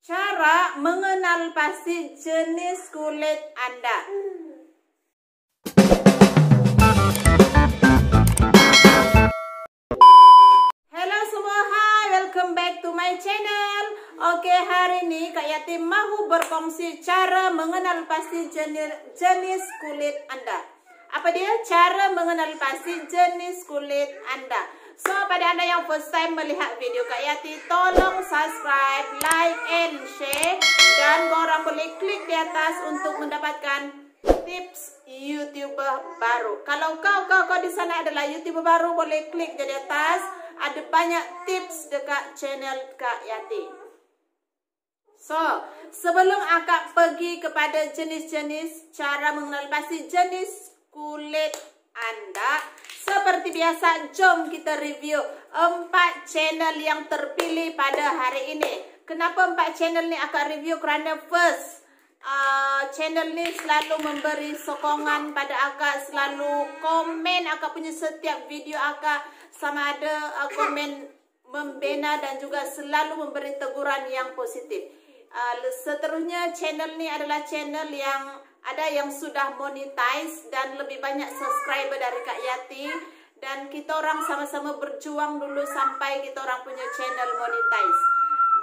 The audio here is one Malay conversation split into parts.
Cara mengenal pasti jenis kulit Anda. Hello semua, hi, welcome back to my channel. Okay, hari ini Kak Yati mahu berkongsi cara mengenal pasti jenis, jenis kulit Anda. Apa dia? Cara mengenal pasti jenis kulit Anda. So pada anda yang first time melihat video Kak Yati Tolong subscribe, like and share Dan korang boleh klik di atas untuk mendapatkan tips YouTuber baru Kalau kau, kau, kau di sana adalah YouTuber baru Boleh klik di atas Ada banyak tips dekat channel Kak Yati So, sebelum akak pergi kepada jenis-jenis cara mengenal pasti jenis kulit anda. Seperti biasa, jom kita review empat channel yang terpilih pada hari ini. Kenapa empat channel ni akan review? Kerana first, uh, channel ni selalu memberi sokongan pada akak, selalu komen akak punya setiap video akak sama ada uh, komen membina dan juga selalu memberi teguran yang positif. Uh, seterusnya, channel ni adalah channel yang ada yang sudah monetize dan lebih banyak subscriber dari Kak Yati dan kita orang sama-sama berjuang dulu sampai kita orang punya channel monetize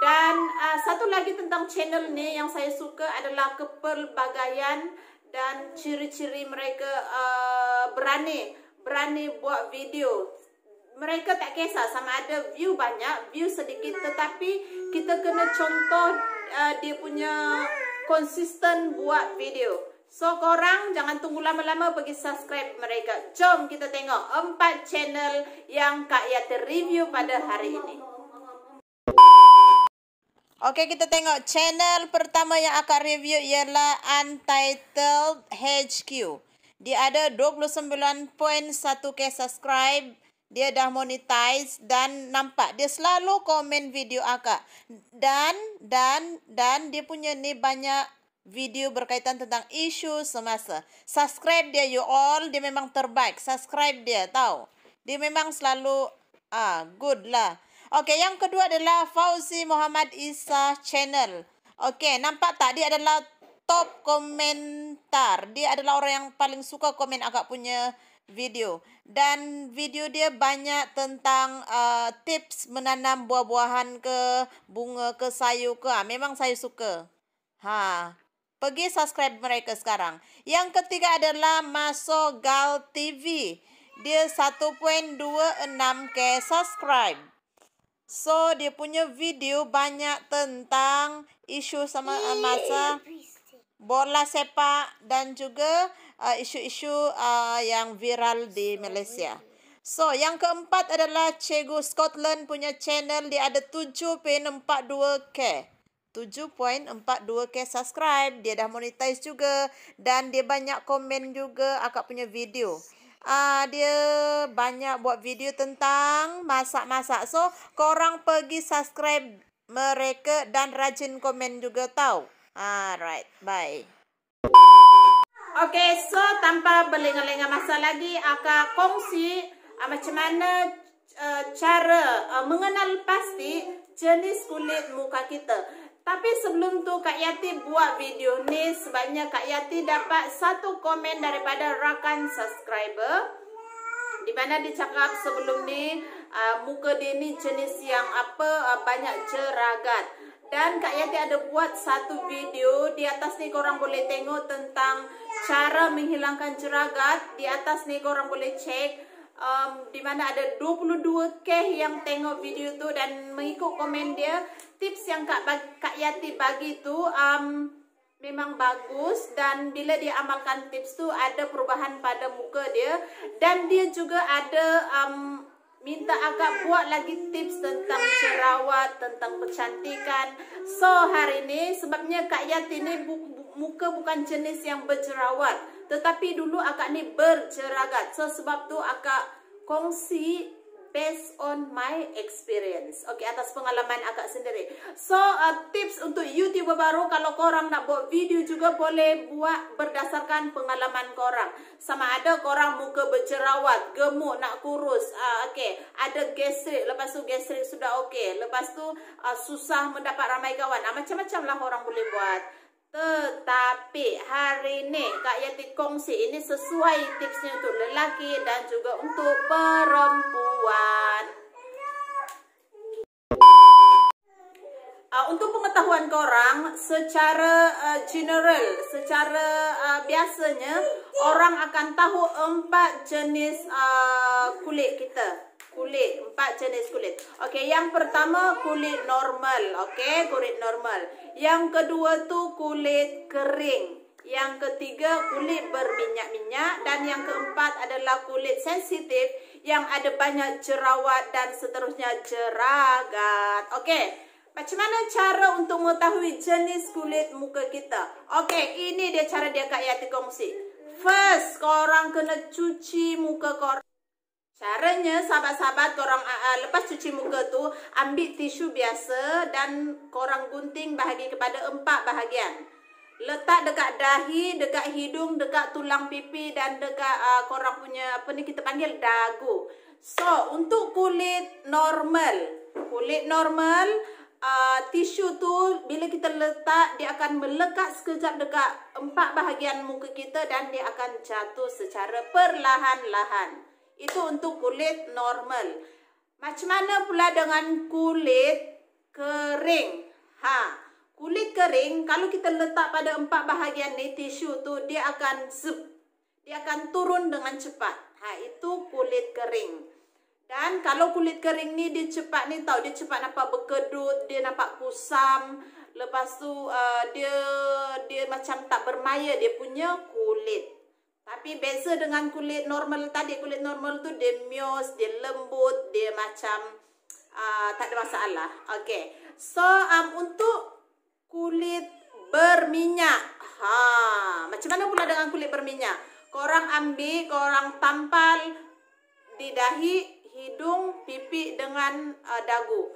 dan uh, satu lagi tentang channel ni yang saya suka adalah kepelbagaian dan ciri-ciri mereka uh, berani berani buat video mereka tak kisah sama ada view banyak, view sedikit tetapi kita kena contoh uh, dia punya konsisten buat video So korang jangan tunggu lama-lama pergi subscribe mereka. Jom kita tengok empat channel yang Kak Ya review pada hari ini. Okey kita tengok channel pertama yang akan review ialah Untitled HQ. Dia ada 29.1k subscribe. Dia dah monetize dan nampak dia selalu komen video akak. Dan dan dan dia punya ni banyak video berkaitan tentang isu semasa. Subscribe dia you all, dia memang terbaik. Subscribe dia, tahu. Dia memang selalu ah good lah. Okey, yang kedua adalah Fauzi Muhammad Isa channel. Okey, nampak tak dia adalah top komentar. Dia adalah orang yang paling suka komen agak punya video. Dan video dia banyak tentang uh, tips menanam buah-buahan ke, bunga ke, sayur ke. Ha, memang saya suka. Ha. Pergi subscribe mereka sekarang. Yang ketiga adalah Maso Gal TV. Dia 1.26k subscribe. So dia punya video banyak tentang isu sama masa bola sepak dan juga uh, isu-isu uh, uh, yang viral di Malaysia. So yang keempat adalah Cegu Scotland punya channel dia ada 7.42k. 7.42k subscribe. Dia dah monetize juga dan dia banyak komen juga akak punya video. Ah uh, dia banyak buat video tentang masak-masak. So, korang pergi subscribe mereka dan rajin komen juga tau. Alright, bye. Okay, so tanpa berlengah-lengah masa lagi, akak kongsi uh, macam mana uh, cara uh, mengenal pasti jenis kulit muka kita. Tapi sebelum tu Kak Yati buat video ni sebabnya Kak Yati dapat satu komen daripada rakan subscriber di mana dicakap sebelum ni uh, muka dia ni jenis yang apa uh, banyak jeragat dan Kak Yati ada buat satu video di atas ni korang boleh tengok tentang cara menghilangkan jeragat di atas ni korang boleh cek um, di mana ada 22K yang tengok video tu dan mengikut komen dia tips yang Kak, Kak Yati bagi tu um, memang bagus dan bila dia amalkan tips tu ada perubahan pada muka dia dan dia juga ada um, minta agak buat lagi tips tentang cerawat, tentang kecantikan so hari ini sebabnya Kak Yati ni bu, muka bukan jenis yang bercerawat tetapi dulu akak ni berceragat. So sebab tu akak kongsi based on my experience. Okay, atas pengalaman akak sendiri. So uh, tips untuk YouTuber baru kalau korang nak buat video juga boleh buat berdasarkan pengalaman korang. Sama ada korang muka bercerawat, gemuk, nak kurus. Uh, ah, okay, ada gastrik. Lepas tu gastrik sudah okay. Lepas tu uh, susah mendapat ramai kawan. Uh, Macam-macam lah orang boleh buat. Tetapi hari ini Kak Yati kongsi ini sesuai tipsnya untuk lelaki dan juga untuk perempuan. untuk pengetahuan korang, secara uh, general, secara uh, biasanya orang akan tahu empat jenis uh, kulit kita. Kulit, empat jenis kulit. Okey, yang pertama kulit normal, okey, kulit normal. Yang kedua tu kulit kering. Yang ketiga kulit berminyak-minyak dan yang keempat adalah kulit sensitif yang ada banyak jerawat dan seterusnya jeragat. Okey. Bagaimana cara untuk mengetahui jenis kulit muka kita? Okey, ini dia cara dia Kak Yati kongsi. First, korang kena cuci muka korang. Caranya, sahabat-sahabat, korang uh, lepas cuci muka tu, ambil tisu biasa dan korang gunting bahagi kepada empat bahagian. Letak dekat dahi, dekat hidung, dekat tulang pipi dan dekat uh, korang punya, apa ni kita panggil, dagu. So, untuk kulit normal. Kulit normal uh, tisu tu bila kita letak dia akan melekat sekejap dekat empat bahagian muka kita dan dia akan jatuh secara perlahan-lahan. Itu untuk kulit normal. Macam mana pula dengan kulit kering? Ha, kulit kering kalau kita letak pada empat bahagian ni tisu tu dia akan zip. Dia akan turun dengan cepat. Ha, itu kulit kering. Dan kalau kulit kering ni dia cepat ni tahu dia cepat nampak berkedut, dia nampak kusam. Lepas tu uh, dia dia macam tak bermaya dia punya kulit. Tapi beza dengan kulit normal tadi, kulit normal tu dia mios, dia lembut, dia macam uh, tak ada masalah. okey so um, untuk kulit berminyak, ha, macam mana pula dengan kulit berminyak? Korang ambil, korang tampal di dahi, hidung, pipi dengan uh, dagu.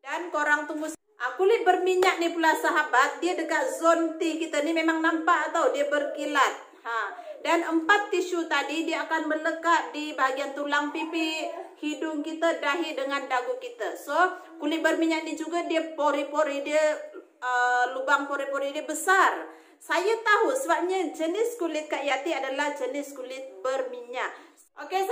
Dan korang tunggu. Ah, kulit berminyak ni pula sahabat, dia dekat zon T kita ni memang nampak tau, dia berkilat. Ha. Dan empat tisu tadi, dia akan melekat di bahagian tulang pipi, hidung kita, dahi dengan dagu kita. So, kulit berminyak ni juga dia pori-pori, dia uh, lubang pori-pori dia besar. Saya tahu sebabnya jenis kulit Kak Yati adalah jenis kulit berminyak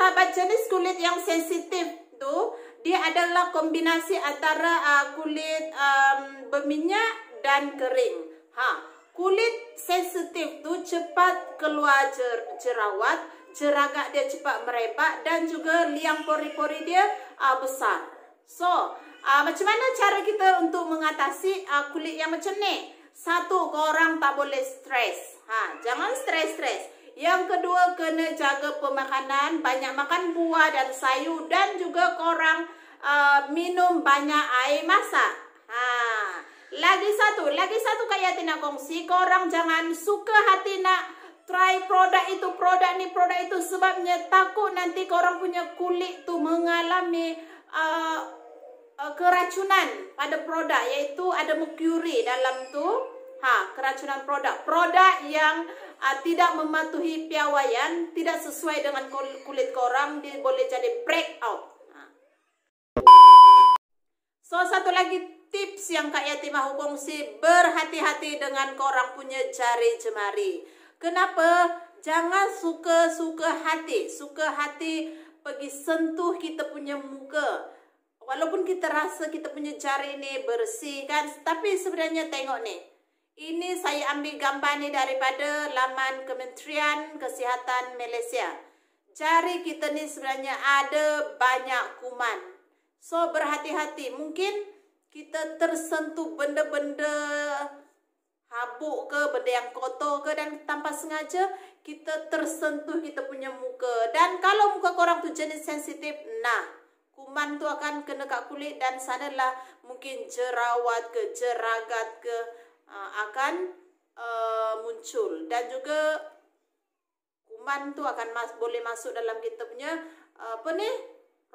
sahabat jenis kulit yang sensitif tu dia adalah kombinasi antara uh, kulit um, berminyak dan kering. Ha, kulit sensitif tu cepat keluar jer jerawat, jeragak dia cepat merebak dan juga liang pori-pori dia uh, besar. So, uh, macam mana cara kita untuk mengatasi uh, kulit yang macam ni? Satu, orang tak boleh stres. Ha, jangan stres-stres. Yang kedua, kena jaga pemakanan, banyak makan buah dan sayur dan juga korang uh, minum banyak air masak. Ha. Lagi satu, lagi satu Kak Yati nak kongsi, korang jangan suka hati nak try produk itu, produk ni, produk itu sebabnya takut nanti korang punya kulit tu mengalami uh, uh keracunan pada produk iaitu ada mercury dalam tu ha, keracunan produk. Produk yang uh, tidak mematuhi piawaian, tidak sesuai dengan kulit korang, dia boleh jadi break breakout. Ha. So, satu lagi tips yang Kak Yati mahu kongsi, berhati-hati dengan korang punya jari jemari. Kenapa? Jangan suka-suka hati. Suka hati pergi sentuh kita punya muka. Walaupun kita rasa kita punya jari ni bersih kan, tapi sebenarnya tengok ni, ini saya ambil gambar ni daripada laman Kementerian Kesihatan Malaysia. Jari kita ni sebenarnya ada banyak kuman. So berhati-hati. Mungkin kita tersentuh benda-benda habuk ke, benda yang kotor ke dan tanpa sengaja kita tersentuh kita punya muka. Dan kalau muka korang tu jenis sensitif, nah kuman tu akan kena kat kulit dan sanalah mungkin jerawat ke, jeragat ke. Ah, akan uh, muncul dan juga kuman tu akan mas boleh masuk dalam kita punya uh, apa ni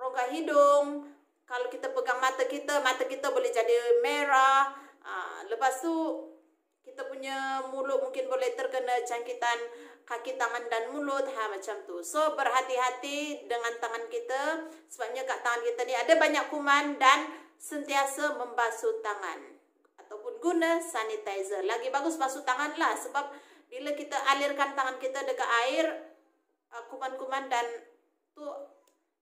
rongga hidung kalau kita pegang mata kita mata kita boleh jadi merah uh, lepas tu kita punya mulut mungkin boleh terkena jangkitan kaki tangan dan mulut ha macam tu so berhati-hati dengan tangan kita sebabnya kat tangan kita ni ada banyak kuman dan sentiasa membasuh tangan guna sanitizer. Lagi bagus basuh tangan lah sebab bila kita alirkan tangan kita dekat air, uh, kuman-kuman dan tu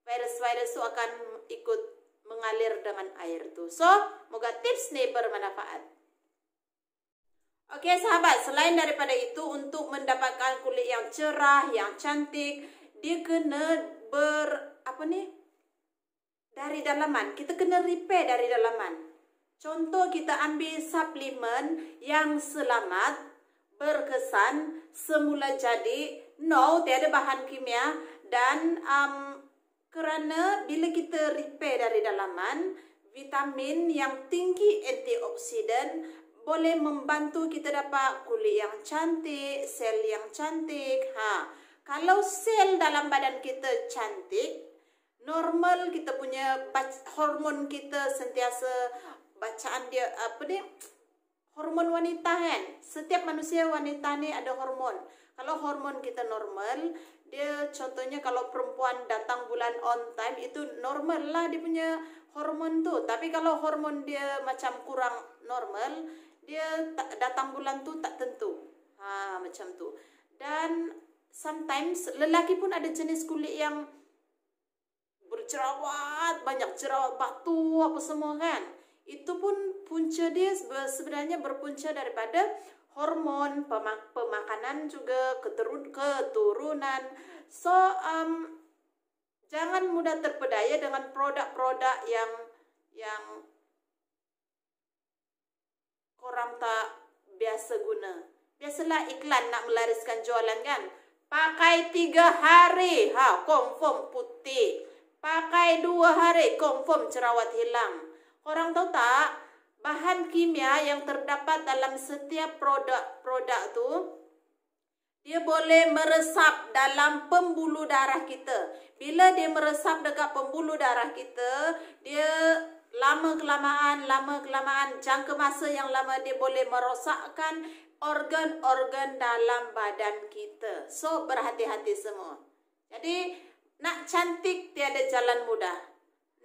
virus-virus tu akan ikut mengalir dengan air tu. So, moga tips ni bermanfaat. Okey sahabat, selain daripada itu untuk mendapatkan kulit yang cerah, yang cantik, dia kena ber apa ni? Dari dalaman. Kita kena repair dari dalaman. Contoh kita ambil suplemen yang selamat, berkesan, semula jadi, no, tiada bahan kimia dan um, kerana bila kita repair dari dalaman, vitamin yang tinggi antioksidan boleh membantu kita dapat kulit yang cantik, sel yang cantik. Ha. Kalau sel dalam badan kita cantik, normal kita punya hormon kita sentiasa bacaan dia apa ni hormon wanita kan setiap manusia wanita ni ada hormon kalau hormon kita normal dia contohnya kalau perempuan datang bulan on time itu normal lah dia punya hormon tu tapi kalau hormon dia macam kurang normal dia datang bulan tu tak tentu ha, macam tu dan sometimes lelaki pun ada jenis kulit yang berjerawat banyak jerawat batu apa semua kan itu pun punca dia sebenarnya berpunca daripada hormon pemak pemakanan juga keturun keturunan so um, jangan mudah terpedaya dengan produk-produk yang yang orang tak biasa guna biasalah iklan nak melariskan jualan kan pakai tiga hari ha confirm putih pakai dua hari confirm cerawat hilang Korang tahu tak bahan kimia yang terdapat dalam setiap produk-produk tu dia boleh meresap dalam pembuluh darah kita. Bila dia meresap dekat pembuluh darah kita, dia lama kelamaan, lama kelamaan jangka masa yang lama dia boleh merosakkan organ-organ dalam badan kita. So berhati-hati semua. Jadi nak cantik tiada jalan mudah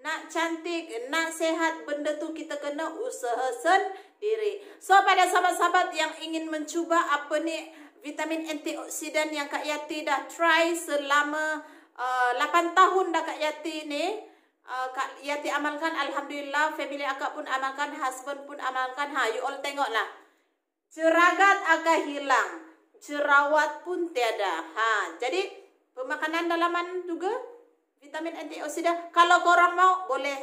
nak cantik, nak sehat, benda tu kita kena usaha sendiri. So, pada sahabat-sahabat yang ingin mencuba apa ni vitamin antioksidan yang Kak Yati dah try selama uh, 8 tahun dah Kak Yati ni. Uh, Kak Yati amalkan, Alhamdulillah, family akak pun amalkan, husband pun amalkan. Ha, you all tengoklah. Ceragat akan hilang. Jerawat pun tiada. Ha, jadi, pemakanan dalaman juga vitamin antioksidan. Kalau korang mau, boleh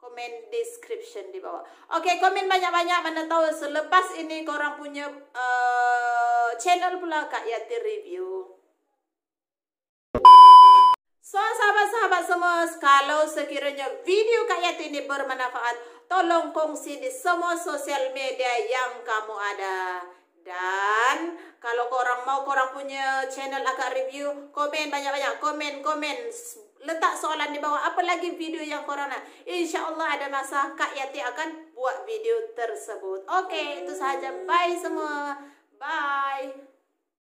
komen description di bawah. Okey, komen banyak-banyak mana tahu selepas ini korang punya uh, channel pula Kak Yati review. So, sahabat-sahabat semua, kalau sekiranya video Kak Yati ini bermanfaat, tolong kongsi di semua sosial media yang kamu ada. Dan kalau korang mau korang punya channel agak review, komen banyak-banyak, komen, komen letak soalan di bawah apa lagi video yang korang nak. Insyaallah ada masa Kak Yati akan buat video tersebut. Okey, itu sahaja. Bye semua. Bye.